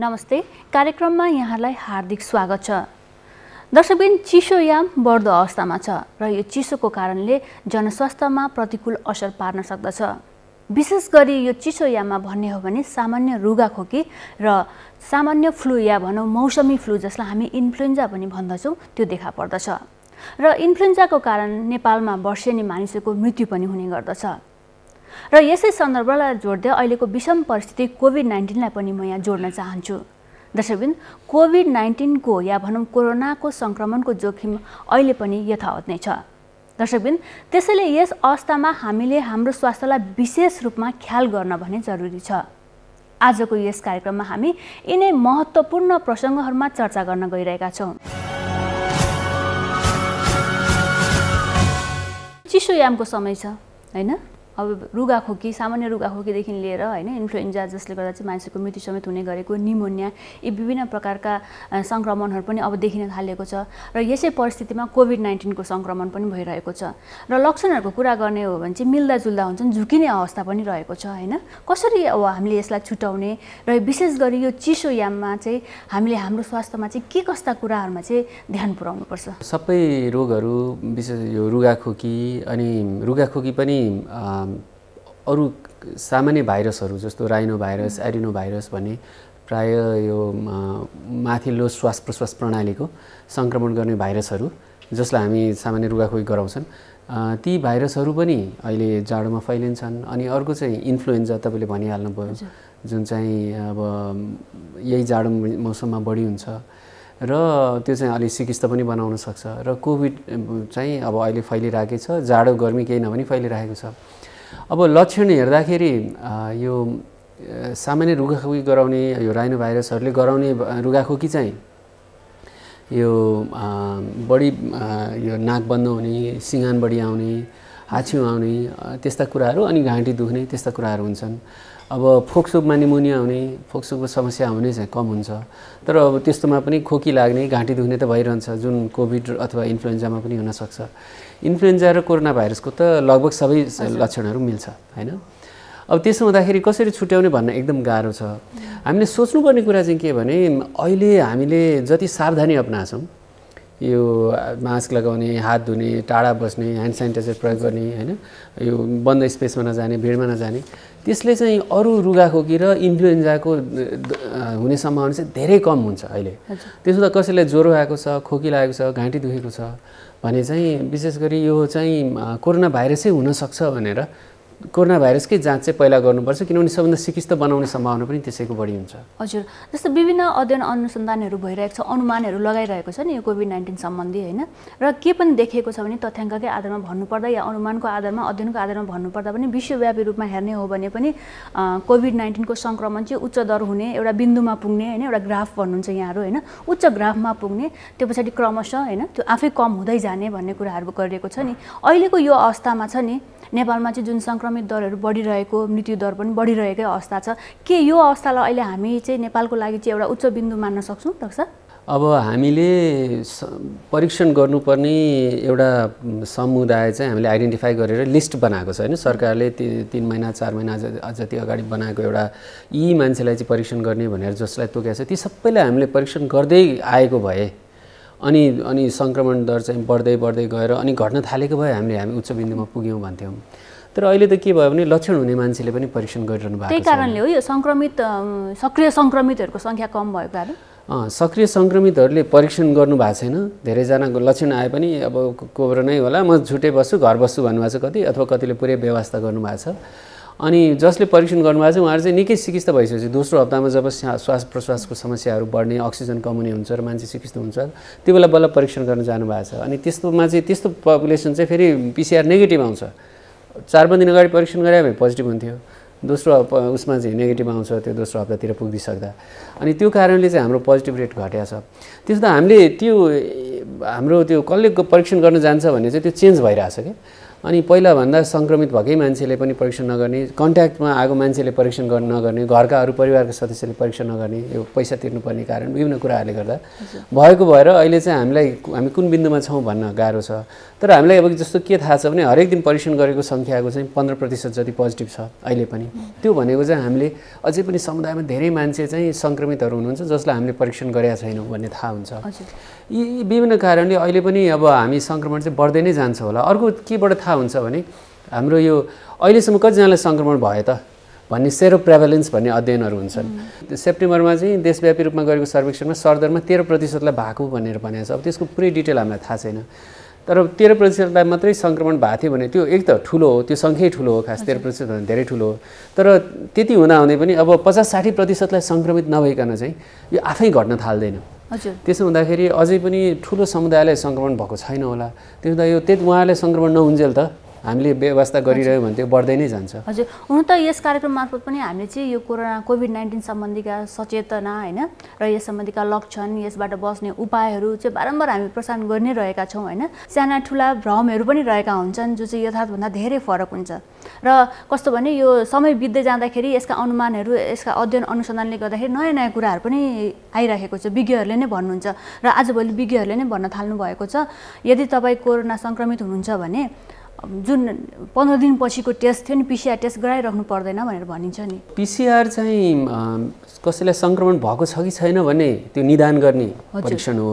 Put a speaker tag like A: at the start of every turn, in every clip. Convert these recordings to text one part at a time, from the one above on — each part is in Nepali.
A: नमस्ते कार्यक्रममा यहाँलाई हार्दिक स्वागत छ दर्शकबिन चिसो याम बढ्दो अवस्थामा छ र यो चिसोको कारणले जनस्वास्थ्यमा प्रतिकूल असर पार्न सक्दछ विशेष गरी यो चिसो याममा भन्ने हो भने सामान्य रुगाखोकी र सामान्य फ्लु या भनौँ मौसमी फ्लू जसलाई हामी इन्फ्लुएन्जा पनि भन्दछौँ त्यो देखा पर्दछ र इन्फ्लुएन्जाको कारण नेपालमा वर्षेनी मानिसहरूको मृत्यु पनि हुने गर्दछ र यसै सन्दर्भलाई जोड्दै अहिलेको विषम परिस्थिति कोभिड नाइन्टिनलाई पनि म यहाँ जोड्न चाहन्छु दर्शकबिन कोभिड नाइन्टिनको या भनौँ कोरोनाको सङ्क्रमणको जोखिम अहिले पनि यथावत नै छ दर्शकबिन त्यसैले यस अवस्थामा हामीले हाम्रो स्वास्थ्यलाई विशेष रूपमा ख्याल गर्न भने जरुरी छ आजको यस कार्यक्रममा हामी यिनै महत्त्वपूर्ण प्रसङ्गहरूमा चर्चा गर्न गइरहेका छौँ चिसोयामको समय छ होइन अब रुगाखोकी सामान्य रुगाखोकीदेखि लिएर होइन इन्फ्लुएन्जा जसले गर्दा चाहिँ मान्छेको मृत्यु समेत हुने गरेको निमोनिया यी विभिन्न प्रकारका सङ्क्रमणहरू पनि अब देखिन थालेको छ र यसै परिस्थितिमा कोभिड नाइन्टिनको सङ्क्रमण पनि भइरहेको छ र लक्षणहरूको कुरा गर्ने हो भने चाहिँ मिल्दाजुल्दा हुन्छन् झुकिने अवस्था पनि रहेको छ होइन कसरी अब हामीले यसलाई छुट्याउने र विशेष गरी यो चिसो याममा चाहिँ हामीले हाम्रो स्वास्थ्यमा चाहिँ के कस्ता कुराहरूमा चाहिँ ध्यान पुऱ्याउनुपर्छ
B: सबै रोगहरू विशेष यो रुगाखोकी अनि रुगाखोकी पनि अरू सामान्य भाइरसहरू जस्तो राइनो भाइरस एरिनो भाइरस भन्ने प्राय यो माथिल्लो श्वास प्रश्वास प्रणालीको सङ्क्रमण गर्ने भाइरसहरू जसलाई हामी सामान्य रुगाखोकी गराउँछन् ती भाइरसहरू पनि अहिले जाडोमा फैलिन्छन् अनि अर्को चाहिँ इन्फ्लुएन्जा तपाईँले भनिहाल्नुभयो जुन चाहिँ अब यही जाडो मौसममा बढी हुन्छ र त्यो चाहिँ अलिक सिकिस्त पनि बनाउन सक्छ र कोभिड चाहिँ अब अहिले फैलिरहेकै छ जाडो गर्मी केही नभनी फैलिरहेको छ अब लक्षण हेर्दाखेरि यो सामान्य रुगाखोकी गराउने यो राइनो भाइरसहरूले गराउने रुगाखोकी चाहिँ यो बढी यो नाक बन्द हुने सिँगान बढी आउने हाछ्यु आउने त्यस्ता कुराहरू अनि घाँटी दुख्ने त्यस्ता कुराहरू हुन्छन् अब फोक्सोकमा निमोनिया हुने फोक्सोकको समस्या हुने चाहिँ कम हुन्छ तर अब त्यस्तोमा पनि खोकी लाग्ने घाँटी दुख्ने त भइरहन्छ जुन कोभिड अथवा इन्फ्लुएन्जामा पनि हुनसक्छ इन्फ्लुएन्जा र कोरोना भाइरसको त लगभग सबै लक्षणहरू मिल्छ होइन अब त्यसो हुँदाखेरि कसरी छुट्याउने भन्न एकदम गाह्रो छ हामीले सोच्नुपर्ने कुरा चाहिँ के भने अहिले हामीले जति सावधानी अप्नाछौँ यो मास्क लगाउने हात धुने टाढा बस्ने ह्यान्ड सेनिटाइजर प्रयोग गर्ने होइन यो बन्द स्पेसमा नजाने भिडमा नजाने त्यसले चाहिँ अरू रुगाखोकी र इन्फ्लुएन्जाको हुने सम्भावना चाहिँ धेरै कम हुन्छ अहिले त्यसो त कसैलाई ज्वरो आएको छ खोकी लागेको छ घाँटी दुखेको छ भने चाहिँ विशेष गरी यो चाहिँ कोरोना भाइरसै हुनसक्छ भनेर कोरोना भाइरसकै जाँच चाहिँ पहिला गर्नुपर्छ किनभने सबभन्दा सिकिस्त बनाउने सम्भावना पनि त्यसैको बढी हुन्छ
A: हजुर जस्तो विभिन्न अध्ययन अनुसन्धानहरू भइरहेको छ अनुमानहरू लगाइरहेको छ नि यो कोभिड नाइन्टिन सम्बन्धी होइन र के पनि देखेको छ भने तथ्याङ्ककै आधारमा भन्नुपर्दा या अनुमानको आधारमा अध्ययनको आधारमा भन्नुपर्दा पनि विश्वव्यापी रूपमा हेर्ने हो भने पनि कोभिड नाइन्टिनको सङ्क्रमण चाहिँ उच्च दर हुने एउटा बिन्दुमा पुग्ने होइन एउटा ग्राफ भन्नुहुन्छ यहाँहरू होइन उच्च ग्राफमा पुग्ने त्यो पछाडि क्रमशः होइन त्यो आफै कम हुँदै जाने भन्ने कुराहरू गरिएको छ नि अहिलेको यो अवस्थामा छ नि नेपालमा चाहिँ जुन सङ्क्रमण सङ्क्रमित दरहरू बढिरहेको मृत्यु दर पनि बढिरहेकै अवस्था छ के यो अवस्थालाई अहिले हामी चाहिँ नेपालको लागि चाहिँ एउटा उच्च बिन्दु मान्न सक्छौँ
B: अब हामीले परीक्षण गर्नुपर्ने एउटा समुदाय चाहिँ हामीले आइडेन्टिफाई गरेर लिस्ट बनाएको छ होइन सरकारले ती तिन महिना चार महिना जति अगाडि बनाएको एउटा यी मान्छेलाई चाहिँ परीक्षण गर्ने भनेर जसलाई तोकेको छ ती सबैलाई हामीले परीक्षण गर्दै आएको भए अनि अनि सङ्क्रमण दर चाहिँ बढ्दै बढ्दै गएर अनि घट्न थालेको भए हामीले हामी उच्च बिन्दुमा पुग्यौँ भन्थ्यौँ तर अहिले त के भयो भने लक्षण हुने मान्छेले पनि परीक्षण गरिरहनु भएको त्यही कारणले
A: हो यो सङ्क्रमित सक्रिय सङ्क्रमितहरूको सङ्ख्या कम भएको कारण
B: सक्रिय सङ्क्रमितहरूले परीक्षण गर्नु भएको छैन धेरैजनाको लक्षण आए पनि अब कोब्रो नै होला म छुट्टै बस्छु घर बस्छु भन्नुभएको छ कति अथवा कतिले पुरै व्यवस्था गर्नुभएको छ अनि जसले परीक्षण गर्नुभएको छ उहाँहरू चाहिँ निकै सिकिस्त भइसकेपछि दोस्रो हप्तामा जब श्वास प्रश्वासको समस्याहरू बढ्ने अक्सिजन कमाउने हुन्छ र मान्छे सिकिस्त हुन्छ त्यो बेला बल्ल परीक्षण गर्न जानुभएको छ अनि त्यस्तोमा चाहिँ त्यस्तो पपुलेसन चाहिँ फेरि पिसिआर नेगेटिभ आउँछ चार पाँच दिन अगाडि परीक्षण गरायो भने पोजिटिभ हुन्थ्यो दोस्रो उसमा चाहिँ नेगेटिभ आउँछ त्यो दोस्रो हप्तातिर पुगिसक्दा अनि त्यो कारणले चाहिँ हाम्रो पोजिटिभ रेट घटेको छ त्यसो हामीले त्यो हाम्रो त्यो कसले परीक्षण गर्न जान्छ भने चाहिँ त्यो चेन्ज भइरहेछ क्या अनि पहिलाभन्दा सङ्क्रमित भएकै मान्छेले पनि परीक्षण नगर्ने कन्ट्याक्टमा आएको मान्छेले परीक्षण गर्न नगर्ने घरका अरू परिवारको सदस्यले परीक्षण नगर्ने यो पैसा तिर्नुपर्ने कारण विभिन्न कुराहरूले गर्दा भएको भएर अहिले चाहिँ हामीलाई हामी कुन बिन्दुमा छौँ भन्न गाह्रो छ तर हामीलाई अब जस्तो के थाहा छ भने हरेक दिन परीक्षण गरेको सङ्ख्याको चाहिँ पन्ध्र प्रतिशत जति पोजिटिभ छ अहिले पनि त्यो भनेको चाहिँ हामीले अझै पनि समुदायमा धेरै मान्छे चाहिँ सङ्क्रमितहरू हुनुहुन्छ जसलाई हामीले परीक्षण गरेका छैनौँ भन्ने थाहा हुन्छ यी विभिन्न कारणले अहिले पनि अब हामी सङ्क्रमण चाहिँ बढ्दै नै जान्छ होला अर्को केबाट थाहा हुन्छ भने हाम्रो यो अहिलेसम्म कतिजनालाई सङ्क्रमण भयो त भन्ने सेरो प्रेभालेन्स भन्ने अध्ययनहरू हुन्छन् सेप्टेम्बरमा चाहिँ देशव्यापी रूपमा गरेको सर्वेक्षणमा सरदरमा तेह्र प्रतिशतलाई भएको भनेर भनेको छ अब त्यसको पुरै डिटेल हामीलाई थाहा छैन तर तेह्र प्रतिशतलाई मात्रै सङ्क्रमण भएको थियो भने त्यो एक त ठुलो हो त्यो सङ्ख्यै ठुलो हो खास तेह्र प्रतिशत भन्दा धेरै ठुलो हो तर त्यति हुँदाहुँदै पनि अब पचास साठी प्रतिशतलाई सङ्क्रमित नभइकन चाहिँ यो आफै घट्न थाल्दैन हजुर त्यसो हुँदाखेरि अझै पनि ठुलो समुदायलाई सङ्क्रमण भएको छैन होला त्यसो हुँदा यो त्यति उहाँलाई सङ्क्रमण नहुन्जेल त हामीले व्यवस्था गरिरह्यो भने त्यो बढ्दै नै जान्छ हजुर
A: हुन त यस कार्यक्रम मार्फत पनि हामीले चाहिँ यो कोरोना कोभिड नाइन्टिन सम्बन्धीका सचेतना होइन र यस सम्बन्धीका लक्षण यसबाट बस्ने उपायहरू चाहिँ बारम्बार हामी प्रसारण गरि नै रहेका छौँ होइन साना ठुला भ्रमहरू पनि रहेका हुन्छन् जो चाहिँ यथार्थभन्दा धेरै फरक हुन्छ र कस्तो भने यो समय बित्दै जाँदाखेरि यसका अनुमानहरू यसका अध्ययन अनुसन्धानले गर्दाखेरि नयाँ नयाँ कुराहरू पनि आइरहेको छ विज्ञहरूले नै भन्नुहुन्छ र आजभोलि विज्ञहरूले नै भन्न थाल्नु भएको छ यदि तपाईँ कोरोना सङ्क्रमित हुनुहुन्छ भने जुन पन्ध्र दिनपछिको टेस्ट थियो नि पिसिआर टेस्ट गराइराख्नु पर्दैन भनेर भनिन्छ नि
B: पिसिआर चाहिँ कसैलाई सङ्क्रमण भएको छ कि छैन भने त्यो निदान गर्ने परीक्षण हो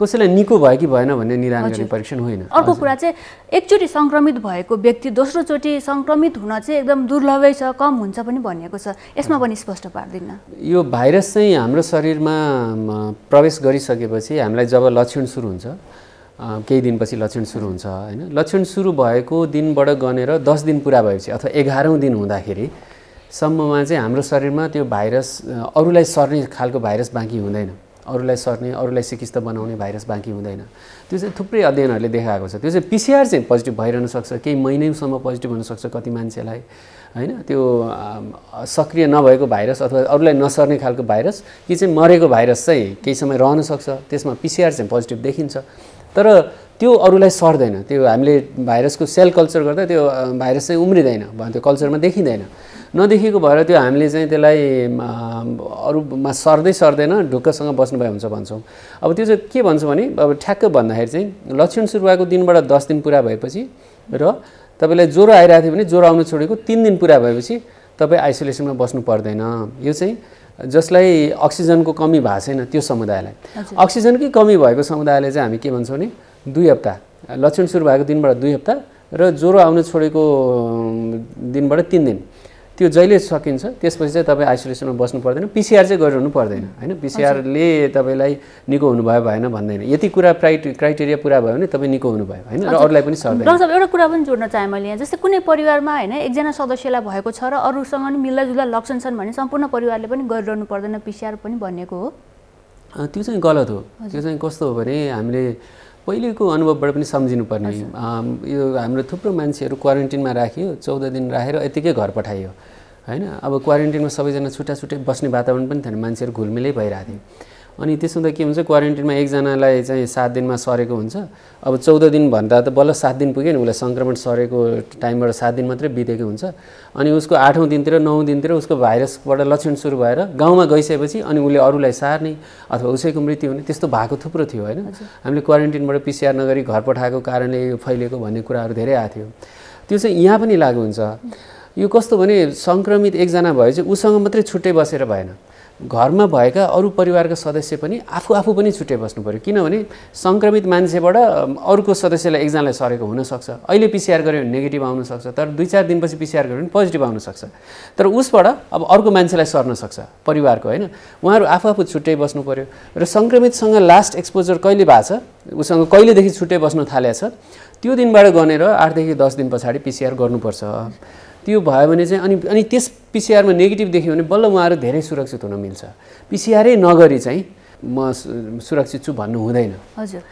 B: कसैलाई निको भयो कि भएन भन्ने निदान गर्ने परीक्षण होइन अर्को कुरा
A: चाहिँ एकचोटि सङ्क्रमित भएको व्यक्ति दोस्रोचोटि सङ्क्रमित हुन चाहिँ एकदम दुर्लभै छ कम हुन्छ पनि भनिएको छ यसमा पनि स्पष्ट पार्दिनँ
B: यो भाइरस चाहिँ हाम्रो शरीरमा प्रवेश गरिसकेपछि हामीलाई जब लक्षण सुरु हुन्छ केही दिनपछि लक्षण सुरु हुन्छ होइन लक्षण सुरु भएको दिनबाट गनेर दस दिन पुरा भएपछि अथवा एघारौँ दिन हुँदाखेरि सम्ममा चाहिँ हाम्रो शरीरमा त्यो भाइरस अरूलाई सर्ने खालको भाइरस बाँकी हुँदैन अरूलाई सर्ने अरूलाई सिकिस्त बनाउने भाइरस बाँकी हुँदैन त्यो चाहिँ थुप्रै अध्ययनहरूले देखाएको छ त्यो चाहिँ पिसिआर चाहिँ पोजिटिभ भइरहन सक्छ केही महिनैसम्म पोजिटिभ हुनसक्छ कति मान्छेलाई होइन त्यो सक्रिय नभएको भाइरस अथवा अरूलाई नसर्ने खालको भाइरस कि चाहिँ मरेको भाइरस चाहिँ केही समय रहन सक्छ त्यसमा पिसिआर चाहिँ पोजिटिभ देखिन्छ तर त्यो अरूलाई सर्दैन त्यो हामीले भाइरसको सेल कल्चर गर्दा त्यो भाइरस चाहिँ उम्रिँदैन त्यो कल्चरमा देखिँदैन नदेखिएको भएर त्यो हामीले चाहिँ त्यसलाई अरूमा सर्दै सर्दैन ढुक्कसँग भए हुन्छ भन्छौँ अब त्यो चाहिँ के भन्छौँ भने अब ठ्याक्क भन्दाखेरि चाहिँ लक्षण सुरुवाको दिनबाट दस दिन पुरा भएपछि र तपाईँलाई ज्वरो आइरहेको थियो भने ज्वरो आउनु छोडेको तिन दिन पुरा भएपछि तपाईँ आइसोलेसनमा बस्नु पर्दैन यो चाहिँ जसलाई अक्सिजनको कमी भएको छैन त्यो समुदायलाई अक्सिजनकै कमी भएको समुदायले चाहिँ हामी के भन्छौँ भने दुई हप्ता लक्षण सुरु भएको दिनबाट दुई हप्ता र ज्वरो आउन छोडेको दिनबाट तिन दिन त्यो जहिले सकिन्छ त्यसपछि चाहिँ तपाईँ आइसोलेसनमा बस्नु पर्दैन पिसिआर चाहिँ गरिरहनु पर्दैन होइन पिसिआरले तपाईँलाई निको हुनुभयो भएन भन्दैन यति कुरा क्राइटे क्राइटेरिया पुरा भयो भने तपाईँ निको हुनुभयो होइन र अरूलाई पनि सर्दैन
A: एउटा कुरा पनि जोड्न चाहेँ मैले यहाँ जस्तै कुनै परिवारमा होइन एकजना सदस्यलाई भएको छ र अरूसँग पनि मिल्दाजुल्दा लक्षण छन् भने सम्पूर्ण परिवारले पनि गरिरहनु पर्दैन पिसिआर पनि भनेको
B: हो त्यो चाहिँ गलत हो त्यो चाहिँ कस्तो हो भने हामीले पहिलेको अनुभवबाट पनि सम्झिनुपर्ने यो हाम्रो थुप्रो मान्छेहरू क्वारेन्टिनमा राखियो चौध दिन राखेर यतिकै घर पठाइयो होइन अब क्वारेन्टिनमा सबैजना छुट्टा छुट्टै बस्ने वातावरण पनि थिएन मान्छेहरू घुलमिलै भइरहेको थियो अनि त्यसो हुँदा के हुन्छ क्वारेन्टिनमा एकजनालाई चाहिँ सात दिनमा सरेको हुन्छ अब चौध दिनभन्दा त बल्ल सात दिन पुग्यो नि उसलाई सङ्क्रमण सरेको टाइमबाट सात दिन मात्रै बितेको हुन्छ अनि उसको आठौँ दिनतिर नौ दिनतिर उसको भाइरसबाट लक्षण सुरु भएर गाउँमा गइसकेपछि अनि उसले अरूलाई सार्ने अथवा उसैको मृत्यु हुने त्यस्तो भएको थुप्रो थियो होइन हामीले क्वारेन्टिनबाट पिसिआर नगरी घर पठाएको कारणले यो फैलिएको भन्ने कुराहरू धेरै आएको थियो त्यो चाहिँ यहाँ पनि लागु हुन्छ यो कस्तो भने सङ्क्रमित एकजना भए चाहिँ उसँग मात्रै छुट्टै बसेर भएन घरमा भएका अरू परिवारका सदस्य पनि आफू आफू पनि छुट्टै बस्नु पऱ्यो किनभने सङ्क्रमित मान्छेबाट अरूको सदस्यलाई एकजनालाई सरेको हुनसक्छ अहिले पिसिआर गऱ्यो भने नेगेटिभ आउनसक्छ तर दुई चार दिनपछि पिसिआर गऱ्यो भने पोजिटिभ आउनसक्छ तर उसबाट अब अर्को मान्छेलाई सर्न सक्छ परिवारको होइन उहाँहरू आफू आफू छुट्टै बस्नु पऱ्यो र सङ्क्रमितसँग लास्ट एक्सपोजर कहिले भएको छ उसँग कहिलेदेखि छुट्टै बस्न थालेछ छ त्यो दिनबाट गनेर आठदेखि दस दिन पछाडि पिसिआर गर्नुपर्छ त्यो भयो भने चाहिँ अनि अनि त्यस पिसिआरमा नेगेटिभ देख्यो भने बल्ल उहाँहरू धेरै सुरक्षित हुन मिल्छ पिसिआरै नगरी चाहिँ म सुरक्षित छु भन्नु हुँदैन
A: हजुर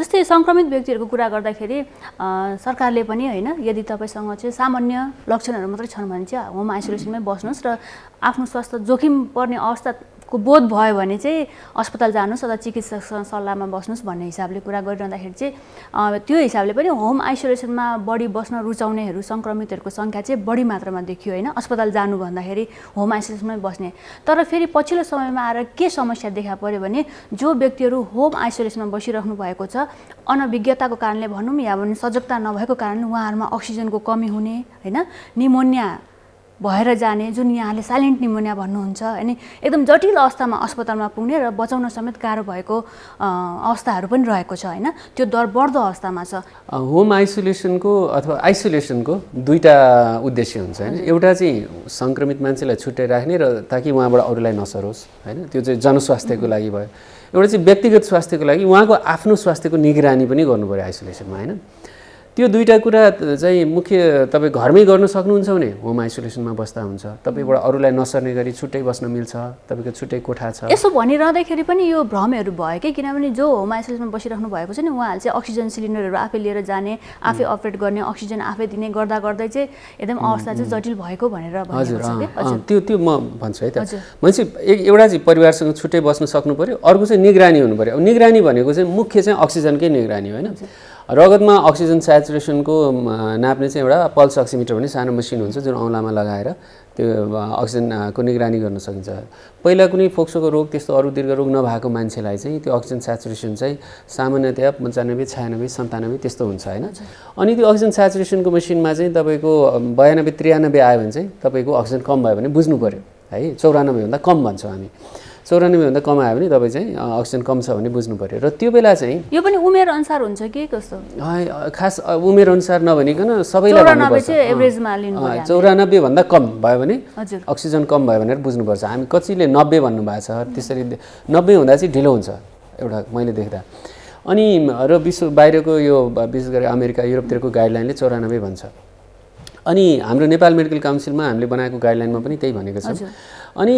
A: जस्तै सङ्क्रमित व्यक्तिहरूको कुरा गर्दाखेरि सरकारले पनि होइन यदि तपाईँसँग चाहिँ सामान्य लक्षणहरू मात्रै छन् भने चाहिँ होम आइसोलेसनमै बस्नुहोस् र आफ्नो स्वास्थ्य जोखिम पर्ने अवस्था को बोध भयो भने चाहिँ अस्पताल जानुहोस् अथवा चिकित्सक सल्लाहमा बस्नुहोस् भन्ने हिसाबले कुरा गरिरहँदाखेरि चाहिँ त्यो हिसाबले पनि होम आइसोलेसनमा बढी बस्न रुचाउनेहरू सङ्क्रमितहरूको सङ्ख्या चाहिँ बढी मात्रामा देखियो होइन अस्पताल जानु भन्दाखेरि होम आइसोलेसनमै बस्ने तर फेरि पछिल्लो समयमा आएर के समस्या देखा पऱ्यो भने जो व्यक्तिहरू होम आइसोलेसनमा बसिरहनु भएको छ अनभिज्ञताको कारणले भनौँ या भने सजगता नभएको कारण उहाँहरूमा अक्सिजनको कमी हुने होइन निमोनिया भएर जाने जुन यहाँले साइलेन्ट निमोनिया भन्नुहुन्छ होइन एकदम जटिल अवस्थामा अस्पतालमा पुग्ने र बचाउन समेत गाह्रो भएको अवस्थाहरू पनि रहेको छ होइन त्यो दर बढ्दो अवस्थामा छ
B: होम आइसोलेसनको अथवा आइसोलेसनको दुईवटा उद्देश्य हुन्छ होइन एउटा चाहिँ सङ्क्रमित मान्छेलाई छुट्टै राख्ने र ताकि उहाँबाट अरूलाई नसरोस् होइन त्यो चाहिँ जनस्वास्थ्यको लागि भयो एउटा चाहिँ व्यक्तिगत स्वास्थ्यको लागि उहाँको आफ्नो स्वास्थ्यको निगरानी पनि गर्नु पऱ्यो आइसोलेसनमा होइन त्यो दुईवटा कुरा चाहिँ मुख्य तपाईँ घरमै गर्न सक्नुहुन्छ भने होम आइसोलेसनमा बस्दा हुन्छ तपाईँबाट अरूलाई नसर्ने गरी छुट्टै बस्न मिल्छ तपाईँको छुट्टै कोठा छ यसो
A: भनिरहँदाखेरि पनि यो भ्रमहरू भयो कि किनभने जो होम आइसोलेसनमा बसिराख्नु भएको छ नि उहाँहरूले चाहिँ अक्सिजन सिलिन्डरहरू आफै लिएर जाने आफै अपरेट गर्ने अक्सिजन आफै दिने गर्दा गर्दै चाहिँ एकदम अवस्था चाहिँ जटिल भएको भनेर हजुर
B: त्यो त्यो म भन्छु है त भनेपछि एउटा चाहिँ परिवारसँग छुट्टै बस्न सक्नु पऱ्यो अर्को चाहिँ निगरानी हुनु पऱ्यो अब निगरानी भनेको चाहिँ मुख्य चाहिँ अक्सिजनकै निगरानी होइन रगतमा अक्सिजन सेचुरेसनको नाप्ने चाहिँ एउटा पल्स अक्सिमिटर भन्ने सानो मसिन हुन्छ जुन औँलामा लगाएर त्यो अक्सिजनको निगरानी गर्न सकिन्छ पहिला कुनै फोक्सोको रोग त्यस्तो अरू दीर्घ रोग नभएको मान्छेलाई चाहिँ त्यो अक्सिजन सेचुरेसन चाहिँ सामान्यतया पन्चानब्बे छयानब्बे सन्तानब्बे त्यस्तो हुन्छ होइन अनि त्यो अक्सिजन सेचुरेसनको मसिनमा चाहिँ तपाईँको बयानब्बे त्रियानब्बे आयो भने चाहिँ तपाईँको अक्सिजन कम भयो भने बुझ्नु पऱ्यो है चौरानब्बेभन्दा कम भन्छौँ हामी भन्दा कम आयो भने तपाईँ चाहिँ अक्सिजन कम छ भने बुझ्नु पऱ्यो र त्यो बेला चाहिँ
A: यो पनि उमेर अनुसार हुन्छ कि
B: कस्तो खास उमेर अनुसार नभनिकन सबैलाई चौरानब्बे भन्दा कम भयो भने अक्सिजन कम भयो भनेर बुझ्नुपर्छ हामी कतिले नब्बे भन्नुभएको छ त्यसरी नब्बे हुँदा चाहिँ ढिलो हुन्छ एउटा मैले देख्दा अनि र विश्व बाहिरको यो विशेष गरी अमेरिका युरोपतिरको गाइडलाइनले चौरानब्बे भन्छ अनि हाम्रो नेपाल मेडिकल काउन्सिलमा हामीले बनाएको गाइडलाइनमा पनि त्यही भनेको छ अनि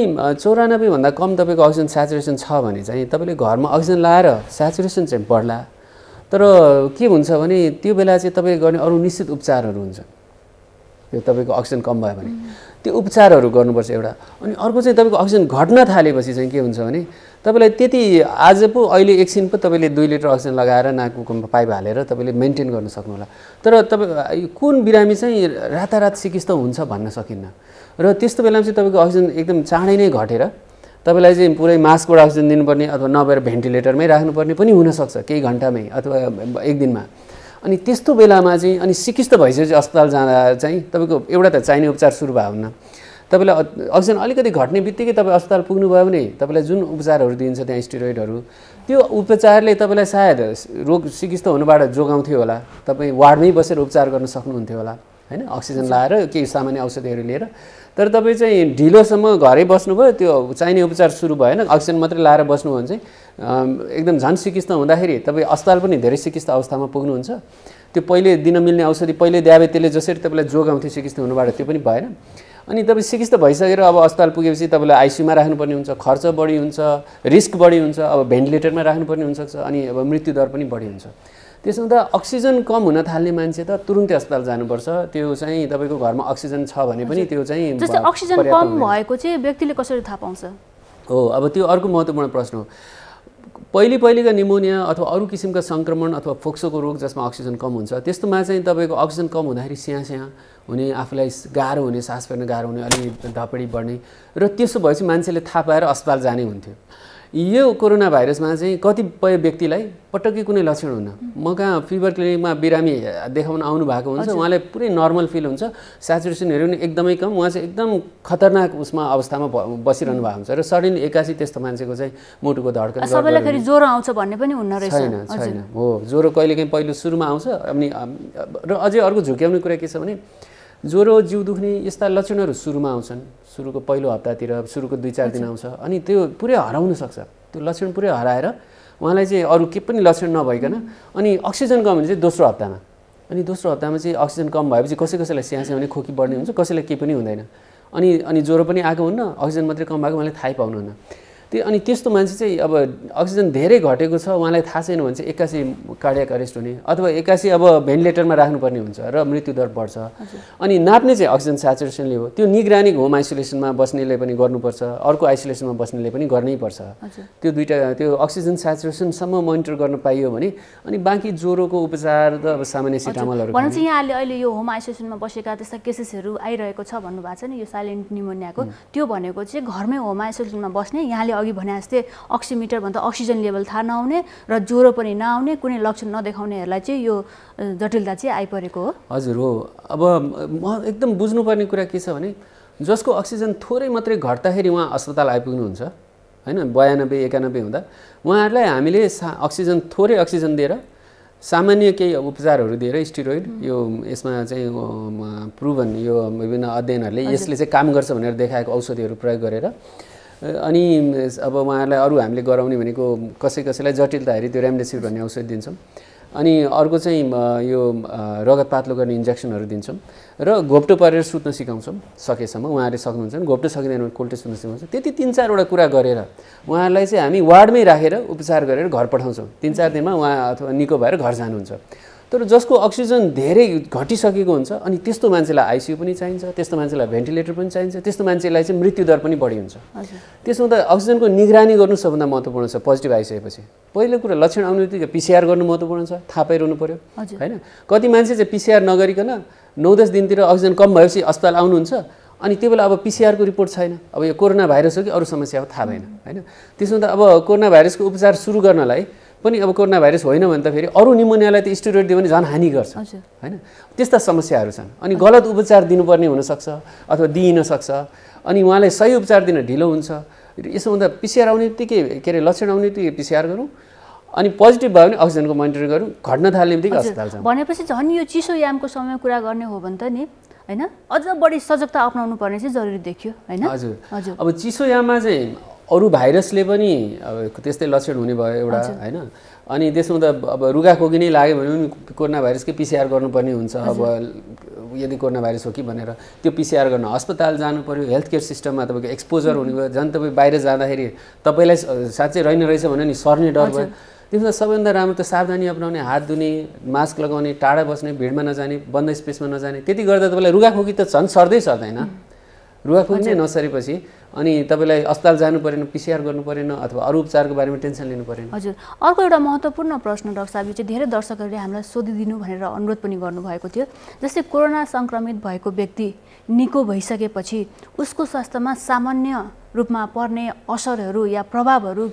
B: भन्दा कम तपाईँको अक्सिजन सेचुरेसन छ भने चाहिँ तपाईँले घरमा अक्सिजन लाएर सेचुरेसन चाहिँ बढ्ला तर के हुन्छ भने त्यो बेला चाहिँ तपाईँले गर्ने अरू निश्चित उपचारहरू हुन्छ यो तपाईँको अक्सिजन कम भयो भने त्यो उपचारहरू गर्नुपर्छ एउटा अनि अर्को चाहिँ तपाईँको अक्सिजन घट्न थालेपछि चाहिँ के हुन्छ भने तपाईँलाई त्यति आज पो अहिले एकछिन पो तपाईँले दुई लिटर अक्सिजन लगाएर नाकको पाइप हालेर तपाईँले मेन्टेन गर्न सक्नुहोला तर तपाईँ कुन बिरामी चाहिँ रातारात सिकिस्त हुन्छ भन्न सकिन्न र त्यस्तो बेलामा चाहिँ तपाईँको अक्सिजन एकदम चाँडै नै घटेर तपाईँलाई चाहिँ पुरै मास्कबाट अक्सिजन दिनुपर्ने अथवा नभएर भेन्टिलेटरमै राख्नुपर्ने पनि हुनसक्छ केही घन्टामै अथवा एक दिनमा अनि त्यस्तो बेलामा चाहिँ अनि सिकिस्त भइसकेपछि अस्पताल जाँदा चाहिँ तपाईँको एउटा त चाहिने उपचार सुरु भयो हुन्न तपाईँलाई अक्सिजन अलिकति घट्ने बित्तिकै तपाईँ अस्पताल पुग्नुभयो भने तपाईँलाई जुन उपचारहरू दिइन्छ त्यहाँ स्टेरोइडहरू त्यो उपचारले तपाईँलाई सायद रोग सिकिस्त हुनुबाट जोगाउँथ्यो होला तपाईँ वार्डमै बसेर उपचार गर्न सक्नुहुन्थ्यो होला होइन अक्सिजन लाएर केही सामान्य औषधिहरू लिएर तर तपाईँ चाहिँ ढिलोसम्म घरै बस्नुभयो त्यो चाहिने उपचार सुरु भएन अक्सिजन मात्रै लाएर बस्नुभयो भने चाहिँ एकदम झन् सिकिस्त हुँदाखेरि तपाईँ अस्पताल पनि धेरै सिकिस्त अवस्थामा पुग्नुहुन्छ त्यो पहिले दिन मिल्ने औषधि पहिले त्यसले जसरी तपाईँलाई जोगाउँथ्यो सिकिस्त हुनुबाट त्यो पनि भएन अनि तपाईँ सिकिस्त भइसकेर अब अस्पताल पुगेपछि तपाईँलाई आइसियुमा राख्नुपर्ने हुन्छ खर्च बढी हुन्छ रिस्क बढी हुन्छ अब भेन्टिलेटरमा राख्नुपर्ने हुनसक्छ अनि अब मृत्युदर पनि बढी हुन्छ त्यसो हुँदा अक्सिजन कम हुन थाल्ने मान्छे त तुरुन्तै अस्पताल जानुपर्छ त्यो चाहिँ तपाईँको घरमा अक्सिजन छ भने पनि त्यो चाहिँ अक्सिजन कम
A: भएको चाहिँ व्यक्तिले कसरी थाहा पाउँछ
B: हो अब त्यो अर्को महत्त्वपूर्ण प्रश्न हो पहिले पहिलेका निमोनिया अथवा अरू किसिमका सङ्क्रमण अथवा फोक्सोको रोग जसमा अक्सिजन कम हुन्छ त्यस्तोमा चाहिँ तपाईँको अक्सिजन कम हुँदाखेरि स्याहा स्याहा हुने आफूलाई गाह्रो हुने सास फेर्न गाह्रो हुने अलि धपडी बढ्ने र त्यसो भएपछि मान्छेले थाहा पाएर अस्पताल जाने हुन्थ्यो यो कोरोना भाइरसमा चाहिँ कतिपय व्यक्तिलाई पटक्कै कुनै लक्षण हुन्न म कहाँ फिभर क्लिनिकमा बिरामी देखाउन आउनु भएको हुन्छ उहाँलाई पुरै नर्मल फिल हुन्छ सेचुरेसनहरू पनि एकदमै कम उहाँ चाहिँ एकदम खतरनाक उसमा अवस्थामा बसिरहनु भएको हुन्छ र सडेन एक्कासी त्यस्तो मान्छेको चाहिँ मुटुको धड्कन सबैलाई
A: ज्वरो आउँछ भन्ने पनि हुन रहेछ छैन
B: हो ज्वरो कहिलेकाहीँ पहिलो सुरुमा आउँछ अनि र अझै अर्को झुक्याउने कुरा के छ भने ज्वरो जिउ दुख्ने यस्ता लक्षणहरू सुरुमा आउँछन् सुरुको पहिलो हप्तातिर सुरुको दुई चार दिन आउँछ अनि त्यो पुरै हराउन सक्छ त्यो लक्षण पुरै हराएर उहाँलाई चाहिँ अरू के पनि लक्षण नभइकन अनि अक्सिजन कम भने चाहिँ दोस्रो हप्तामा अनि दोस्रो हप्तामा चाहिँ अक्सिजन कम भएपछि कसै कसैलाई स्याहाँ भने खोकी बढ्ने हुन्छ कसैलाई केही पनि हुँदैन अनि अनि ज्वरो पनि आएको हुन्न अक्सिजन मात्रै कम भएको उहाँले थाहै पाउनुहुन्न त्यो अनि त्यस्तो मान्छे चाहिँ अब अक्सिजन धेरै घटेको छ उहाँलाई थाहा छैन भने चाहिँ एक्कासी कार्डियाक अरेस्ट हुने अथवा एक्कासी अब भेन्टिलेटरमा राख्नुपर्ने हुन्छ र मृत्युदर बढ्छ अनि नाप्ने चाहिँ अक्सिजन सेचुरेसनले हो त्यो निगरानी होम आइसोलेसनमा बस्नेले पनि गर्नुपर्छ अर्को आइसोलेसनमा बस्नेले पनि गर्नैपर्छ त्यो दुइटा त्यो अक्सिजन सेचुरेसनसम्म मोनिटर गर्न पाइयो भने अनि बाँकी ज्वरोको उपचार त अब सामान्य सिटामलहरू चाहिँ
A: यहाँले अहिले यो होम आइसोलेसनमा बसेका त्यस्ता केसेसहरू आइरहेको छ भन्नुभएको छ नि यो साइलेन्ट निमोनियाको त्यो भनेको चाहिँ घरमै होम आइसोलेसनमा बस्ने यहाँले अघि भने जस्तै अक्सिमिटर भन्दा अक्सिजन लेभल थाहा नहुने र ज्वरो पनि नआउने कुनै लक्षण नदेखाउनेहरूलाई चाहिँ यो जटिलता चाहिँ आइपरेको हो
B: हजुर हो अब म एकदम बुझ्नुपर्ने कुरा के छ भने जसको अक्सिजन थोरै मात्रै घट्दाखेरि उहाँ अस्पताल आइपुग्नुहुन्छ होइन बयानब्बे एकानब्बे हुँदा उहाँहरूलाई हामीले सा अक्सिजन थोरै अक्सिजन दिएर सामान्य केही उपचारहरू दिएर स्टिरोइड यो यसमा चाहिँ प्रुभन यो विभिन्न अध्ययनहरूले यसले चाहिँ काम गर्छ भनेर देखाएको औषधिहरू प्रयोग गरेर अनि अब उहाँहरूलाई अरू हामीले गराउने भनेको कसै कसैलाई जटिलता हेरी त्यो रेमडेसिभिर भन्ने औषध दिन्छौँ अनि अर्को चाहिँ यो रगत पातलो गर्ने इन्जेक्सनहरू दिन्छौँ र घोप्टो परेर सुत्न सिकाउँछौँ सकेसम्म उहाँहरूले सक्नुहुन्छ घोप्टो सकिँदैन भने कोल्टे सुत्न सिकाउँछ त्यति तिन चारवटा कुरा गरेर उहाँहरूलाई चाहिँ हामी वार्डमै राखेर उपचार गरेर घर पठाउँछौँ तिन चार दिनमा उहाँ अथवा निको भएर घर जानुहुन्छ तर जसको अक्सिजन धेरै घटिसकेको हुन्छ अनि त्यस्तो मान्छेलाई आइसियु पनि चाहिन्छ त्यस्तो मान्छेलाई भेन्टिलेटर पनि चाहिन्छ त्यस्तो मान्छेलाई चाहिँ मृत्युदर पनि बढी हुन्छ त्यसो हुँदा अक्सिजनको निगरानी गर्नु सबभन्दा महत्त्वपूर्ण छ पोजिटिभ आइसकेपछि पहिलो कुरा लक्षण आउने बित्तिकै पिसिआर गर्नु महत्त्वपूर्ण छ थाहा पाइरहनु पऱ्यो होइन कति मान्छे चाहिँ पिसिआर नगरिकन नौ दस दिनतिर अक्सिजन कम भएपछि अस्पताल आउनुहुन्छ अनि त्यो बेला अब पिसिआरको रिपोर्ट छैन अब यो कोरोना भाइरस हो कि अरू समस्या अब थाहा भएन होइन त्यसो हुँदा अब कोरोना भाइरसको उपचार सुरु गर्नलाई पनि अब कोरोना भाइरस होइन भने त फेरि अरू निमोनियालाई त स्टेरोइड दियो भने झन् हानि गर्छ होइन त्यस्ता समस्याहरू छन् अनि गलत उपचार दिनुपर्ने हुनसक्छ अथवा दिइन सक्छ अनि उहाँलाई सही उपचार दिन ढिलो हुन्छ यसो हुँदा पिसिआर आउने बित्तिकै के अरे लक्षण आउने बित्तिकै पिसिआर गरौँ अनि पोजिटिभ भयो भने अक्सिजनको मोनिटर गरौँ घट्न थाल्ने बित्तिकै अस्पताल छ
A: भनेपछि झन् यो चिसो यामको समय कुरा गर्ने हो भने त नि होइन अझ बढी सजगता अप्नाउनु पर्ने चाहिँ जरुरी देखियो होइन हजुर हजुर
B: अब चिसो याममा चाहिँ अरू भाइरसले पनि अब त्यस्तै लक्षण हुने भयो एउटा होइन अनि त्यसमा त अब रुगाखोकी नै लाग्यो भने पनि कोरोना भाइरसकै पिसिआर गर्नुपर्ने हुन्छ अब यदि कोरोना भाइरस हो कि भनेर त्यो पिसिआर गर्न अस्पताल जानु पऱ्यो हेल्थ केयर सिस्टममा तपाईँको एक्सपोजर हुने भयो झन् तपाईँ बाहिर जाँदाखेरि तपाईँलाई साँच्चै रहेन रहेछ भने नि सर्ने डर भयो त्यसमा सबैभन्दा राम्रो त सावधानी अप्नाउने हात धुने मास्क लगाउने टाढा बस्ने भिडमा नजाने बन्द स्पेसमा नजाने त्यति गर्दा तपाईँलाई रुगाखोकी त झन् सर्दै सर्दैन रुवा फुल्नै नसरेपछि अनि तपाईँलाई अस्पताल जानु परेन पिसिआर गर्नु परेन अथवा अरू उपचारको बारेमा टेन्सन लिनु परेन
A: हजुर अर्को एउटा महत्त्वपूर्ण प्रश्न डाक्टर साहब चाहिँ धेरै दर्शकहरूले हामीलाई सोधिदिनु भनेर अनुरोध पनि गर्नुभएको थियो जस्तै कोरोना सङ्क्रमित भएको व्यक्ति निको भइसकेपछि उसको स्वास्थ्यमा सामान्य रूपमा पर्ने असरहरू या प्रभावहरू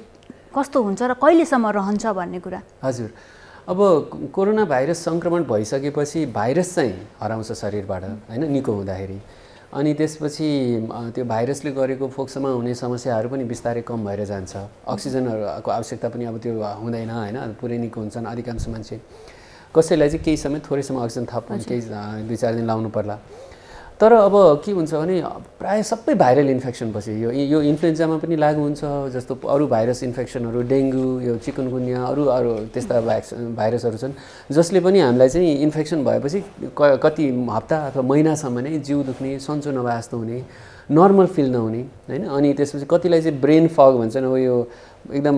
A: कस्तो हुन्छ र कहिलेसम्म रहन्छ भन्ने कुरा
B: हजुर अब कोरोना भाइरस सङ्क्रमण भइसकेपछि भाइरस चाहिँ हराउँछ शरीरबाट होइन निको हुँदाखेरि अनि त्यसपछि त्यो भाइरसले गरेको फोक्सोमा हुने समस्याहरू पनि बिस्तारै कम भएर जान्छ अक्सिजनहरूको आवश्यकता पनि अब त्यो हुँदैन होइन पुरै निको हुन्छन् अधिकांश मान्छे कसैलाई चाहिँ केही समय थोरै समय अक्सिजन थप्नु केही दुई चार दिन लाउनु पर्ला तर अब के हुन्छ भने प्राय सबै भाइरल इन्फेक्सन पछि यो यो इन्फ्लुएन्जामा पनि लागु हुन्छ जस्तो अरू भाइरस इन्फेक्सनहरू डेङ्गु यो चिकनगुनिया अरू अरू त्यस्ता भ्याक्स भाइरसहरू छन् जसले पनि हामीलाई चाहिँ इन्फेक्सन भएपछि क कति हप्ता अथवा महिनासम्म नै जिउ दुख्ने सन्चो नभए जस्तो हुने नर्मल फिल नहुने होइन अनि त्यसपछि कतिलाई चाहिँ ब्रेन फग भन्छन् अब यो एकदम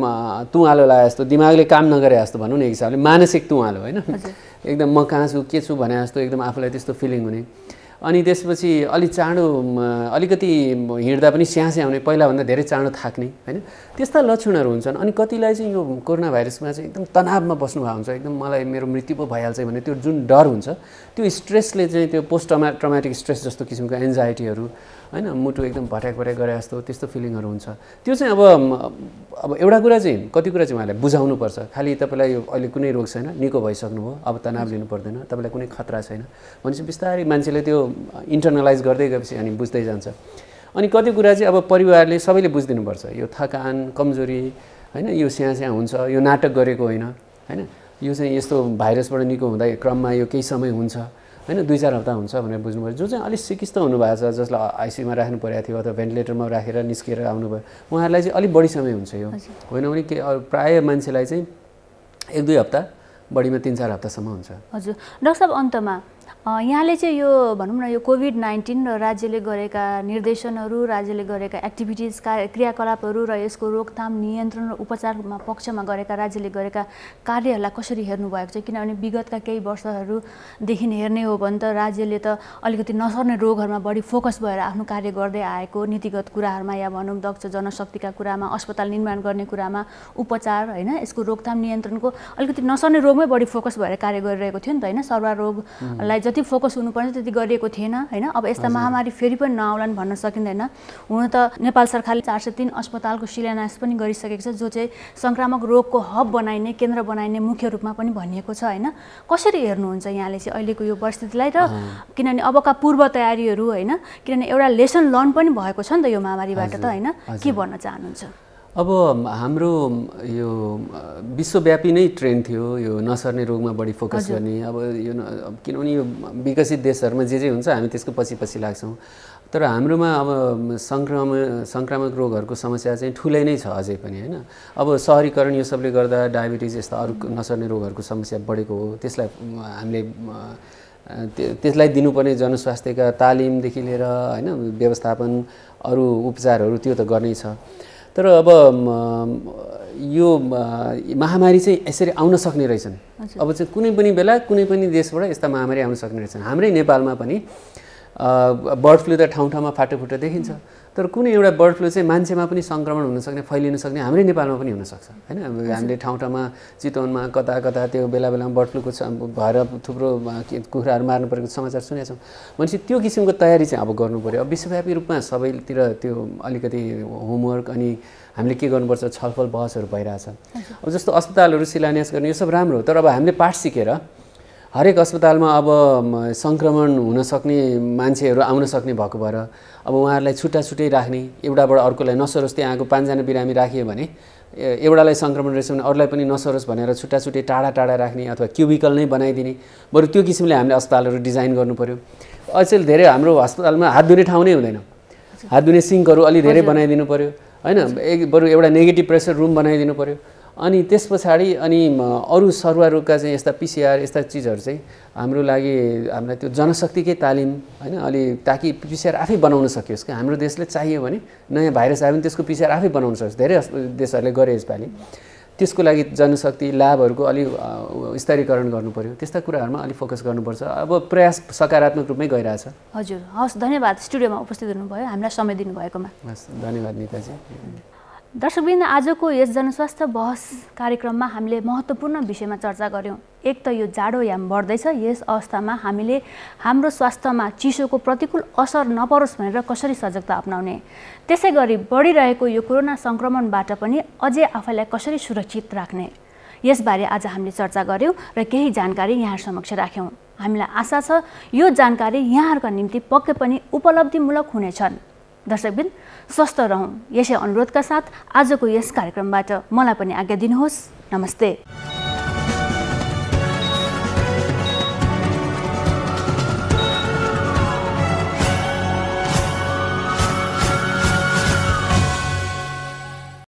B: तुवालो लागे जस्तो दिमागले काम नगरे जस्तो भनौँ न एक हिसाबले मानसिक तुवालो होइन एकदम म कहाँ छु के छु भने जस्तो एकदम आफूलाई त्यस्तो फिलिङ हुने अनि त्यसपछि अलिक चाँडो अलिकति हिँड्दा पनि स्याहासे आउने पहिलाभन्दा धेरै चाँडो थाक्ने होइन त्यस्ता लक्षणहरू हुन्छन् अनि कतिलाई चाहिँ यो कोरोना भाइरसमा चाहिँ एकदम तनावमा बस्नुभएको हुन्छ एकदम मलाई मेरो मृत्यु पो भइहाल्छ भने त्यो जुन डर हुन्छ त्यो स्ट्रेसले चाहिँ त्यो पोस्ट ट्रमा ट्रमाटिक स्ट्रेस जस्तो किसिमको एन्जाइटीहरू होइन मुटु एकदम भट्याक भट्याक गरे जस्तो त्यस्तो फिलिङहरू हुन्छ त्यो चाहिँ अब अब एउटा कुरा चाहिँ कति कुरा चाहिँ उहाँलाई बुझाउनुपर्छ खालि तपाईँलाई यो अहिले कुनै रोग छैन निको भइसक्नु भइसक्नुभयो अब तनाव लिनु पर्दैन तपाईँलाई कुनै खतरा छैन भनेपछि बिस्तारै मान्छेले त्यो इन्टरनलाइज गर्दै गएपछि अनि बुझ्दै जान्छ अनि कति कुरा चाहिँ अब परिवारले सबैले बुझिदिनुपर्छ यो थकान कमजोरी होइन यो स्याहाँ स्याहाँ हुन्छ यो नाटक गरेको होइन होइन यो चाहिँ यस्तो भाइरसबाट निको हुँदा क्रममा यो केही समय हुन्छ होइन दुई चार हप्ता हुन्छ भनेर बुझ्नुभयो जो चाहिँ अलिक सिकिस्त हुनुभएको छ जसलाई आइसियुमा राख्नु परेको थियो अथवा भेन्टिलेटरमा राखेर निस्केर आउनुभयो उहाँहरूलाई चाहिँ अलिक बढी समय हुन्छ यो होइन भने के प्रायः मान्छेलाई चाहिँ एक दुई हप्ता बढीमा तिन चार हप्तासम्म हुन्छ
A: हजुर डक्टर साहब अन्तमा यहाँले चाहिँ यो भनौँ न यो कोभिड नाइन्टिन र राज्यले गरेका निर्देशनहरू राज्यले गरेका एक्टिभिटिज क्रियाकलापहरू र यसको रोकथाम नियन्त्रण र उपचारमा पक्षमा गरेका राज्यले गरेका कार्यहरूलाई कसरी हेर्नुभएको छ किनभने विगतका केही वर्षहरूदेखि हेर्ने हो भने त राज्यले त अलिकति नसर्ने रोगहरूमा बढी फोकस भएर आफ्नो कार्य गर्दै आएको नीतिगत कुराहरूमा या भनौँ दक्ष जनशक्तिका कुरामा अस्पताल निर्माण गर्ने कुरामा उपचार होइन यसको रोकथाम नियन्त्रणको अलिकति नसर्ने रोगमै बढी फोकस भएर कार्य गरिरहेको थियो नि त होइन सर्वारोगलाई जति फोकस हुनुपर्ने त्यति गरिएको थिएन होइन अब यस्ता महामारी फेरि पनि नआउलान् भन्न सकिँदैन हुन त नेपाल सरकारले चार सय तिन अस्पतालको शिलान्यास पनि गरिसकेको छ जो चाहिँ सङ्क्रामक रोगको हब बनाइने केन्द्र बनाइने मुख्य रूपमा पनि भनिएको छ होइन कसरी हेर्नुहुन्छ यहाँले चाहिँ अहिलेको यो परिस्थितिलाई र किनभने अबका पूर्व तयारीहरू होइन किनभने एउटा लेसन लर्न पनि भएको छ नि त यो महामारीबाट त होइन के भन्न चाहनुहुन्छ
B: अब हाम्रो यो विश्वव्यापी नै ट्रेन्ड थियो यो नसर्ने रोगमा बढी फोकस गर्ने अब यो किनभने यो विकसित देशहरूमा जे जे हुन्छ हामी त्यसको पछि पछि लाग्छौँ तर हाम्रोमा अब सङ्क्रम सङ्क्रामक रोगहरूको समस्या चाहिँ ठुलै नै छ अझै पनि होइन अब सहरीकरण यो सबले गर्दा डायबिटिज यस्ता अरू नसर्ने रोगहरूको समस्या बढेको हो त्यसलाई हामीले त्यसलाई दिनुपर्ने जनस्वास्थ्यका तालिमदेखि लिएर होइन व्यवस्थापन अरू उपचारहरू त्यो त गर्नै छ तर अब यो महामारी चाहिँ यसरी आउन सक्ने रहेछन् अब चाहिँ कुनै पनि बेला कुनै पनि देशबाट यस्ता महामारी आउन सक्ने रहेछन् हाम्रै नेपालमा पनि बर्ड फ्लू त ठाउँ ठाउँमा फाटोफुटो देखिन्छ तर कुनै एउटा बर्ड फ्लू चाहिँ मान्छेमा पनि सङ्क्रमण हुनसक्ने फैलिन सक्ने हाम्रै नेपालमा पनि हुनसक्छ होइन हामीले ठाउँ ठाउँमा चितवनमा कता कता त्यो बेला बेलामा बर्ड फ्लूको भएर थुप्रो कुखुराहरू मार्नु परेको समाचार सुनेको छौँ भनेपछि त्यो किसिमको तयारी चाहिँ अब गर्नु पऱ्यो अब विश्वव्यापी रूपमा सबैतिर त्यो अलिकति होमवर्क अनि हामीले के गर्नुपर्छ छलफल बहसहरू भइरहेछ अब जस्तो अस्पतालहरू शिलान्यास गर्ने यो सब राम्रो हो तर अब हामीले पाठ सिकेर हरेक अस्पतालमा अब सङ्क्रमण हुनसक्ने मान्छेहरू आउन सक्ने भएको भएर अब उहाँहरूलाई छुट्टा छुट्टै राख्ने एउटाबाट अर्कोलाई नसरोस् त्यहाँको आएको पाँचजना बिरामी राखियो भने एउटालाई सङ्क्रमण रहेछ भने अरूलाई पनि नसरोस् भनेर छुट्टा छुट्टै टाढा टाढा राख्ने अथवा क्युबिकल नै बनाइदिने बरु त्यो किसिमले हामीले अस्पतालहरू डिजाइन पऱ्यो अचेल धेरै हाम्रो अस्पतालमा हात धुने ठाउँ नै हुँदैन हात धुने सिङ्कहरू अलि धेरै बनाइदिनु पऱ्यो होइन बरु एउटा नेगेटिभ प्रेसर रुम बनाइदिनु पऱ्यो अनि त्यस पछाडि अनि अरू सरुवा चाहिँ यस्ता पिसिआर यस्ता चिजहरू चाहिँ हाम्रो लागि हामीलाई त्यो जनशक्तिकै तालिम होइन अलि ताकि पिसिआर आफै बनाउन सकियोस् क्या हाम्रो देशले चाहियो भने नयाँ भाइरस आयो भने त्यसको पिसिआर आफै बनाउन सकियोस् धेरै देशहरूले गरे यसपालि त्यसको लागि जनशक्ति लाभहरूको अलिक गर्नु पऱ्यो त्यस्ता कुराहरूमा अलिक फोकस गर्नुपर्छ अब प्रयास सकारात्मक रूपमै गइरहेछ
A: हजुर हस् धन्यवाद स्टुडियोमा उपस्थित हुनुभयो हामीलाई समय दिनुभएकोमा
B: हस् धन्यवाद नेताजी
A: दर्शकवृन्द आजको यस जनस्वास्थ्य बहस कार्यक्रममा हामीले महत्त्वपूर्ण विषयमा चर्चा गऱ्यौँ एक त यो जाडो याम बढ्दैछ यस अवस्थामा हामीले हाम्रो स्वास्थ्यमा चिसोको प्रतिकूल असर नपरोस् भनेर कसरी सजगता अप्नाउने त्यसै गरी बढिरहेको यो कोरोना सङ्क्रमणबाट पनि अझै आफैलाई कसरी सुरक्षित राख्ने यसबारे आज हामीले चर्चा गऱ्यौँ र केही जानकारी यहाँ समक्ष राख्यौँ हामीलाई आशा छ यो जानकारी यहाँहरूका निम्ति पक्कै पनि उपलब्धिमूलक हुनेछन् दर्शकबिन स्वस्थ रहौँ यसै अनुरोधका साथ आजको यस कार्यक्रमबाट मलाई पनि आज्ञा दिनुहोस् नमस्ते